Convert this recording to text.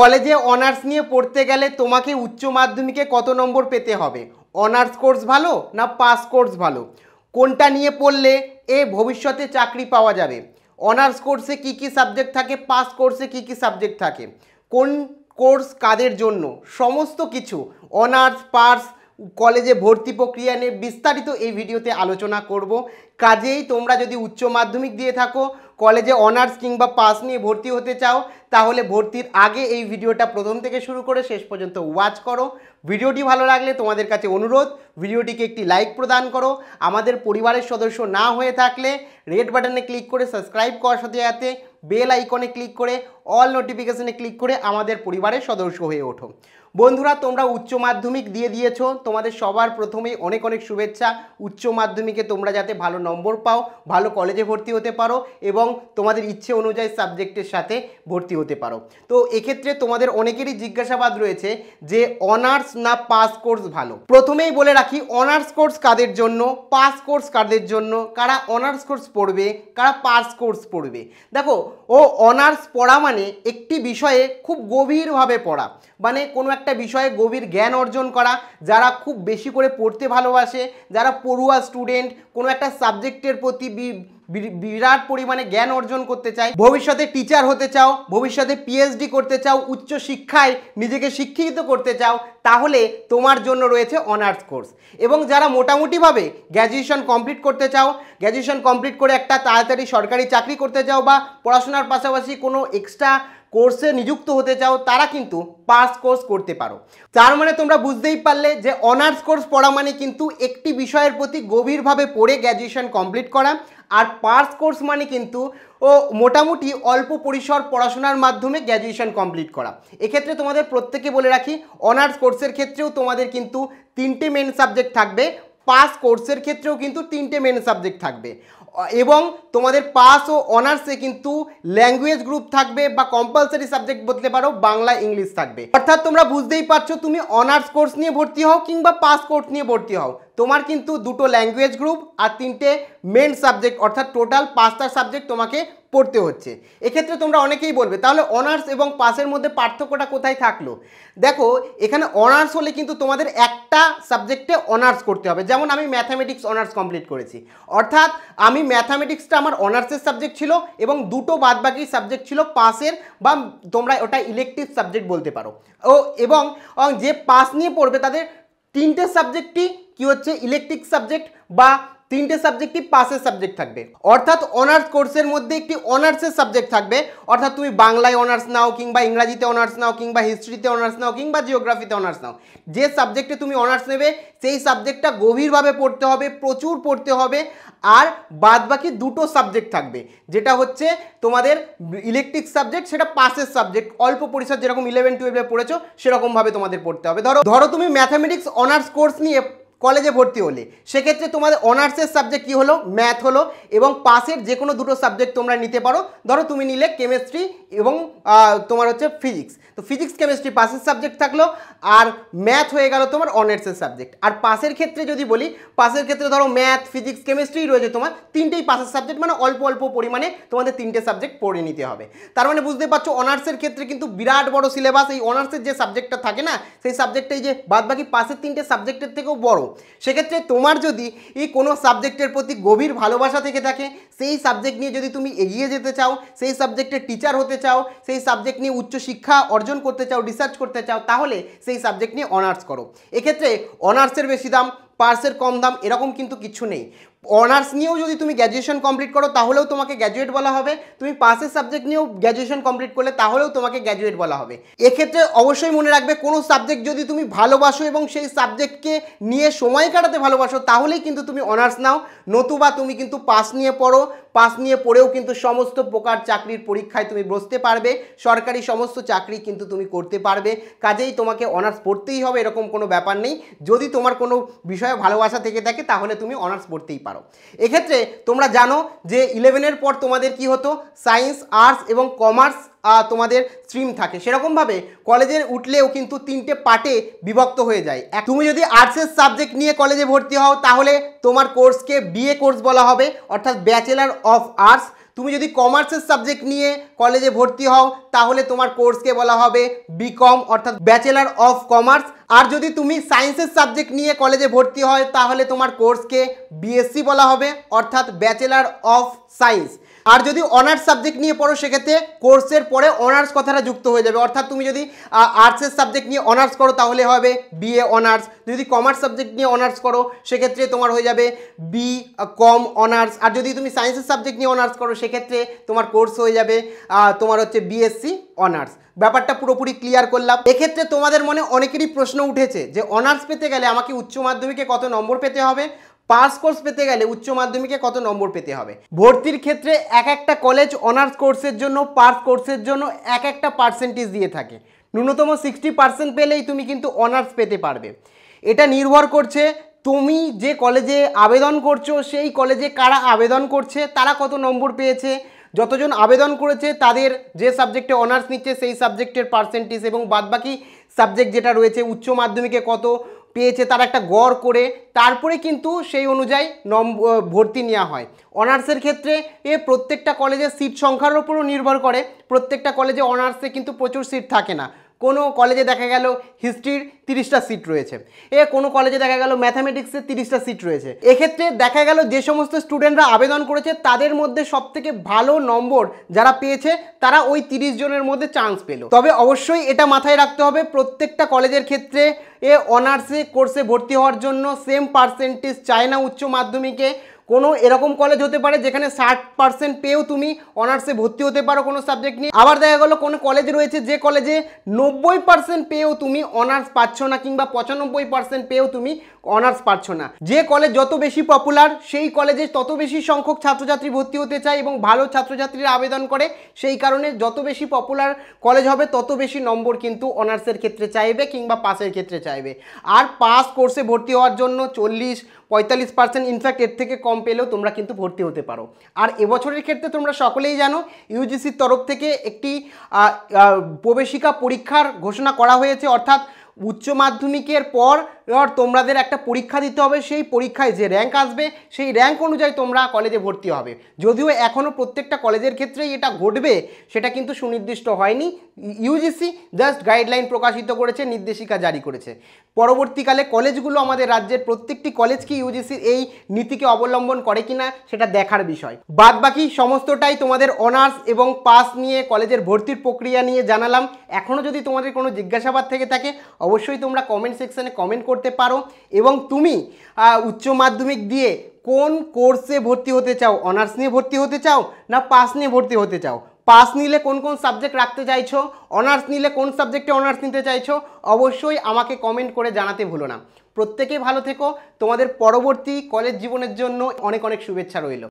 কলেজে অনার্স নিয়ে পড়তে গেলে তোমাকে উচ্চ মাধ্যমিকে কত নম্বর পেতে হবে অনার্স কোর্স ভালো না পাস কোর্স ভালো কোনটা নিয়ে পড়লে এ ভবিষ্যতে চাকরি পাওয়া যাবে অনার্স কোর্সে কি কি সাবজেক্ট থাকে পাস কোর্সে কি কি সাবজেক্ট থাকে কোন কোর্স কাদের জন্য সমস্ত কিছু অনার্স পার্স কলেজে ভর্তি প্রক্রিয়া নিয়ে বিস্তারিত এই ভিডিওতে আলোচনা করব কাজেই তোমরা যদি উচ্চ মাধ্যমিক দিয়ে থাকো কলেজে অনার্স কিংবা পাস নিয়ে ভর্তি হতে চাও তাহলে ভর্তির আগে এই ভিডিওটা প্রথম থেকে শুরু করে শেষ পর্যন্ত ওয়াচ করো ভিডিওটি ভালো লাগলে তোমাদের কাছে অনুরোধ ভিডিওটিকে একটি লাইক প্রদান করো আমাদের পরিবারের সদস্য না হয়ে থাকলে রেড বাটনে ক্লিক করে সাবস্ক্রাইব করার সাথে সাথে বেল আইকনে ক্লিক করে অল নোটিফিকেশানে ক্লিক করে আমাদের পরিবারের সদস্য হয়ে ওঠো বন্ধুরা তোমরা উচ্চ মাধ্যমিক দিয়ে দিয়েছো তোমাদের সবার প্রথমেই অনেক অনেক শুভেচ্ছা উচ্চ মাধ্যমিকে তোমরা যাতে ভালো নম্বর পাও ভালো কলেজে ভর্তি হতে পারো এবং তোমাদের ইচ্ছে অনুযায়ী সাবজেক্টের সাথে ভর্তি হতে পারো তো এক্ষেত্রে তোমাদের অনেকেরই জিজ্ঞাসাবাদ রয়েছে যে অনার্স না পাস কোর্স ভালো প্রথমেই বলে রাখি অনার্স কোর্স কাদের জন্য পাস কোর্স কাদের জন্য কারা অনার্স কোর্স পড়বে কারা পাস কোর্স পড়বে দেখো ও অনার্স পড়া মানে মানে একটি বিষয়ে খুব গভীরভাবে পড়া মানে কোনো একটা বিষয়ে গভীর জ্ঞান অর্জন করা যারা খুব বেশি করে পড়তে ভালোবাসে যারা পড়ুয়া স্টুডেন্ট কোনো একটা সাবজেক্টের প্রতি বিরাট পরিমাণে জ্ঞান অর্জন করতে চাই ভবিষ্যতে টিচার হতে চাও ভবিষ্যতে পিএইচডি করতে চাও উচ্চ শিক্ষায় নিজেকে শিক্ষিত করতে চাও তাহলে তোমার জন্য রয়েছে অনার্স কোর্স এবং যারা মোটামুটিভাবে গ্র্যাজুয়েশন কমপ্লিট করতে চাও গ্র্যাজুয়েশন কমপ্লিট করে একটা তাড়াতাড়ি সরকারি চাকরি করতে চাও বা পড়াশোনার পাশাপাশি কোনো এক্সট্রা কোর্সে নিযুক্ত হতে চাও তারা কিন্তু পাস কোর্স করতে পারো তার মানে তোমরা বুঝতেই পারলে যে অনার্স কোর্স পড়া মানে কিন্তু একটি বিষয়ের প্রতি গভীরভাবে পড়ে গ্র্যাজুয়েশন কমপ্লিট করা আর পার্স কোর্স মানে কিন্তু ও মোটামুটি অল্প পরিসর পড়াশোনার মাধ্যমে গ্র্যাজুয়েশন কমপ্লিট করা এক্ষেত্রে তোমাদের প্রত্যেকে বলে রাখি অনার্স কোর্সের ক্ষেত্রেও তোমাদের কিন্তু তিনটে মেন সাবজেক্ট থাকবে পাস কোর্সের ক্ষেত্রেও কিন্তু তিনটে মেন সাবজেক্ট থাকবে এবং তোমাদের পাস ও অনার্সে কিন্তু ল্যাঙ্গুয়েজ গ্রুপ থাকবে বা কম্পালসারি সাবজেক্ট বলতে পারো বাংলা ইংলিশ থাকবে অর্থাৎ তোমরা বুঝতেই পারছো তুমি অনার্স কোর্স নিয়ে ভর্তি হও কিংবা পাস কোর্স নিয়ে ভর্তি হও তোমার কিন্তু দুটো ল্যাঙ্গুয়েজ গ্রুপ আর তিনটে মেন সাবজেক্ট অর্থাৎ টোটাল পাঁচটা সাবজেক্ট তোমাকে পড়তে হচ্ছে এক্ষেত্রে তোমরা অনেকেই বলবে তাহলে অনার্স এবং পাসের মধ্যে পার্থক্যটা কোথায় থাকলো দেখো এখানে অনার্স হলে কিন্তু তোমাদের একটা সাবজেক্টে অনার্স করতে হবে যেমন আমি ম্যাথামেটিক্স অনার্স কমপ্লিট করেছি অর্থাৎ আমি ম্যাথামেটিক্সটা আমার অনার্সের সাবজেক্ট ছিল এবং দুটো বাদবাকি সাবজেক্ট ছিল পাসের বা তোমরা ওটা ইলেকটিভ সাবজেক্ট বলতে পারো ও এবং যে পাস নিয়ে পড়বে তাদের তিনটে সাবজেক্টই কি হচ্ছে ইলেকট্রিক সাবজেক্ট বা তিনটে সাবজেক্টই পাসের সাবজেক্ট থাকবে অর্থাৎ অনার্স কোর্সের মধ্যে একটি অনার্সের সাবজেক্ট থাকবে অর্থাৎ তুমি বাংলায় অনার্স নাও কিংবা ইংরাজিতে অনার্স নাও কিংবা হিস্ট্রিতে অনার্স নাও কিংবা জিওগ্রাফিতে অনার্স নাও যে সাবজেক্টে তুমি অনার্স নেবে সেই সাবজেক্টটা গভীরভাবে পড়তে হবে প্রচুর পড়তে হবে আর বাদ বাকি দুটো সাবজেক্ট থাকবে যেটা হচ্ছে তোমাদের ইলেকট্রিক সাবজেক্ট সেটা পাশের সাবজেক্ট অল্প পরিসর যেরকম ইলেভেন টুয়েলভে পড়েছো সেরকমভাবে তোমাদের পড়তে হবে ধরো ধরো তুমি ম্যাথামেটিক্স অনার্স কোর্স নিয়ে কলেজে ভর্তি হলে সেক্ষেত্রে তোমাদের অনার্সের সাবজেক্ট কী হলো ম্যাথ হলো এবং পাশের যে কোনো দুটো সাবজেক্ট তোমরা নিতে পারো ধরো তুমি নিলে কেমিস্ট্রি এবং তোমার হচ্ছে ফিজিক্স তো ফিজিক্স কেমিস্ট্রি পাশের সাবজেক্ট থাকলো আর ম্যাথ হয়ে গেল তোমার অনার্সের সাবজেক্ট আর পাশের ক্ষেত্রে যদি বলি পাশের ক্ষেত্রে ধরো ম্যাথ ফিজিক্স কেমিস্ট্রি রয়েছে তোমার তিনটেই পাশের সাবজেক্ট মানে অল্প অল্প পরিমাণে তোমাদের তিনটে সাবজেক্ট পড়ে নিতে হবে তার মানে বুঝতে পারছো অনার্সের ক্ষেত্রে কিন্তু বিরাট বড় সিলেবাস এই অনার্সের যে সাবজেক্টটা থাকে না সেই সাবজেক্টটাই যে বাদবাকি পাশের তিনটে সাবজেক্টের থেকেও বড় সেক্ষেত্রে তোমার যদি এই কোনো সাবজেক্টের প্রতি গভীর ভালোবাসা থেকে থাকে সেই সাবজেক্ট নিয়ে যদি তুমি এগিয়ে যেতে চাও সেই সাবজেক্টের টিচার হতে চাও সেই সাবজেক্ট নিয়ে উচ্চশিক্ষা অর্জন করতে চাও রিসার্চ করতে চাও তাহলে সেই সাবজেক্ট নিয়ে অনার্স করো এক্ষেত্রে অনার্সের বেশি দাম পার্সের কম দাম এরকম কিন্তু কিছু নেই অনার্স নিয়েও যদি তুমি গ্র্যাজুয়েশন কমপ্লিট করো তাহলেও তোমাকে গ্র্যাজুয়েট বলা হবে তুমি পাসের সাবজেক্ট নিয়েও গ্র্যাজুয়েশন কমপ্লিট করলে তাহলেও তোমাকে গ্র্যাজুয়েট বলা হবে এক্ষেত্রে অবশ্যই মনে রাখবে কোনো সাবজেক্ট যদি তুমি ভালোবাসো এবং সেই সাবজেক্টকে নিয়ে সময় কাটাতে ভালোবাসো তাহলেই কিন্তু তুমি অনার্স নাও নতুবা তুমি কিন্তু পাস নিয়ে পড়ো পাস নিয়ে পড়েও কিন্তু সমস্ত প্রকার চাকরির পরীক্ষায় তুমি বসতে পারবে সরকারি সমস্ত চাকরি কিন্তু তুমি করতে পারবে কাজেই তোমাকে অনার্স পড়তেই হবে এরকম কোনো ব্যাপার নেই যদি তোমার কোনো বিষয়ে ভালোবাসা থেকে থাকে তাহলে তুমি অনার্স পড়তেই পারো পারো এক্ষেত্রে তোমরা জানো যে ইলেভেনের পর তোমাদের কি হতো সায়েন্স আর্টস এবং কমার্স তোমাদের স্ট্রিম থাকে সেরকমভাবে কলেজের উঠলেও কিন্তু তিনটে পার্টে বিভক্ত হয়ে যায় তুমি যদি আর্টসের সাবজেক্ট নিয়ে কলেজে ভর্তি হও তাহলে তোমার কোর্সকে বিএ কোর্স বলা হবে অর্থাৎ ব্যাচেলার অফ আর্টস তুমি যদি কমার্সের সাবজেক্ট নিয়ে কলেজে ভর্তি হও তাহলে তোমার কোর্সকে বলা হবে বিকম অর্থাৎ ব্যাচেলার অফ কমার্স আর যদি তুমি সায়েন্সের সাবজেক্ট নিয়ে কলেজে ভর্তি হয় তাহলে তোমার কোর্সকে বিএসসি বলা হবে অর্থাৎ ব্যাচেলার অফ সায়েন্স আর যদি অনার্স সাবজেক্ট নিয়ে পড়ো সেক্ষেত্রে কোর্সের পরে অনার্স কথাটা যুক্ত হয়ে যাবে অর্থাৎ তুমি যদি আর্টসের সাবজেক্ট নিয়ে অনার্স করো তাহলে হবে বিএ অনার্স যদি কমার্স সাবজেক্ট নিয়ে অনার্স করো সেক্ষেত্রে তোমার হয়ে যাবে বি কম অনার্স আর যদি তুমি সায়েন্সের সাবজেক্ট নিয়ে অনার্স করো সেক্ষেত্রে তোমার কোর্স হয়ে যাবে তোমার হচ্ছে বিএসসি বিএসসি অনার্স ব্যাপারটা পুরোপুরি ক্লিয়ার করলাম এক্ষেত্রে তোমাদের মনে অনেকেরই প্রশ্ন উঠেছে যে অনার্স পেতে গেলে আমাকে উচ্চ মাধ্যমিকে কত নম্বর পেতে হবে পাস কোর্স পেতে গেলে উচ্চ মাধ্যমিকে কত নম্বর পেতে হবে ভর্তির ক্ষেত্রে এক একটা কলেজ অনার্স কোর্সের জন্য পাস কোর্সের জন্য এক একটা পার্সেন্টেজ দিয়ে থাকে ন্যূনতম সিক্সটি পার্সেন্ট পেলেই তুমি কিন্তু অনার্স পেতে পারবে এটা নির্ভর করছে তুমি যে কলেজে আবেদন করছো সেই কলেজে কারা আবেদন করছে তারা কত নম্বর পেয়েছে যতজন আবেদন করেছে তাদের যে সাবজেক্টে অনার্স নিচ্ছে সেই সাবজেক্টের পার্সেন্টেজ এবং বাদবাকি সাবজেক্ট যেটা রয়েছে উচ্চ মাধ্যমিকে কত পেয়েছে তার একটা গড় করে তারপরে কিন্তু সেই অনুযায়ী নম ভর্তি নেওয়া হয় অনার্সের ক্ষেত্রে এ প্রত্যেকটা কলেজের সিট সংখ্যার ওপরও নির্ভর করে প্রত্যেকটা কলেজে অনার্সে কিন্তু প্রচুর সিট থাকে না কোনো কলেজে দেখা গেল হিস্ট্রির তিরিশটা সিট রয়েছে এ কোনো কলেজে দেখা গেল ম্যাথামেটিক্সের তিরিশটা সিট রয়েছে এক্ষেত্রে দেখা গেল যে সমস্ত স্টুডেন্টরা আবেদন করেছে তাদের মধ্যে সবথেকে ভালো নম্বর যারা পেয়েছে তারা ওই তিরিশ জনের মধ্যে চান্স পেল তবে অবশ্যই এটা মাথায় রাখতে হবে প্রত্যেকটা কলেজের ক্ষেত্রে এ অনার্সে কোর্সে ভর্তি হওয়ার জন্য সেম পার্সেন্টেজ চায় না উচ্চ মাধ্যমিকে কোনো এরকম কলেজ হতে পারে যেখানে ষাট পার্সেন্ট পেয়েও তুমি অনার্সে ভর্তি হতে পারো কোনো সাবজেক্ট নিয়ে আবার দেখা গেলো কোনো কলেজ রয়েছে যে কলেজে নব্বই পার্সেন্ট পেয়েও তুমি অনার্স পাচ্ছ না কিংবা পঁচানব্বই পার্সেন্ট পেয়েও তুমি অনার্স পাচ্ছ না যে কলেজ যত বেশি পপুলার সেই কলেজে তত বেশি সংখ্যক ছাত্রছাত্রী ভর্তি হতে চায় এবং ভালো ছাত্রছাত্রীরা আবেদন করে সেই কারণে যত বেশি পপুলার কলেজ হবে তত বেশি নম্বর কিন্তু অনার্সের ক্ষেত্রে চাইবে কিংবা পাসের ক্ষেত্রে চাইবে আর পাস কোর্সে ভর্তি হওয়ার জন্য চল্লিশ পঁয়তাল্লিশ পার্সেন্ট ইনফ্যাক্ট এর থেকে কম পেলেও তোমরা কিন্তু ভর্তি হতে পারো আর এবছরের ক্ষেত্রে তোমরা সকলেই জানো ইউজিসির তরফ থেকে একটি প্রবেশিকা পরীক্ষার ঘোষণা করা হয়েছে অর্থাৎ উচ্চ মাধ্যমিকের পর এবার তোমাদের একটা পরীক্ষা দিতে হবে সেই পরীক্ষায় যে র্যাঙ্ক আসবে সেই র্যাঙ্ক অনুযায়ী তোমরা কলেজে ভর্তি হবে যদিও এখনও প্রত্যেকটা কলেজের ক্ষেত্রেই এটা ঘটবে সেটা কিন্তু সুনির্দিষ্ট হয়নি ইউজিসি জাস্ট গাইডলাইন প্রকাশিত করেছে নির্দেশিকা জারি করেছে পরবর্তীকালে কলেজগুলো আমাদের রাজ্যের প্রত্যেকটি কলেজ কি ইউজিসির এই নীতিকে অবলম্বন করে কিনা সেটা দেখার বিষয় বাদ বাকি সমস্তটাই তোমাদের অনার্স এবং পাস নিয়ে কলেজের ভর্তির প্রক্রিয়া নিয়ে জানালাম এখনও যদি তোমাদের কোনো জিজ্ঞাসাবাদ থেকে থাকে অবশ্যই তোমরা কমেন্ট সেকশানে কমেন্ট করতে পারো এবং তুমি উচ্চ মাধ্যমিক দিয়ে কোন কোর্সে ভর্তি হতে চাও অনার্স নিয়ে ভর্তি হতে চাও না পাস নিয়ে ভর্তি হতে চাও পাস নিলে কোন কোন সাবজেক্ট রাখতে চাইছো অনার্স নিলে কোন সাবজেক্টে অনার্স নিতে চাইছো অবশ্যই আমাকে কমেন্ট করে জানাতে ভুলো না প্রত্যেকেই ভালো থেকো তোমাদের পরবর্তী কলেজ জীবনের জন্য অনেক অনেক শুভেচ্ছা রইল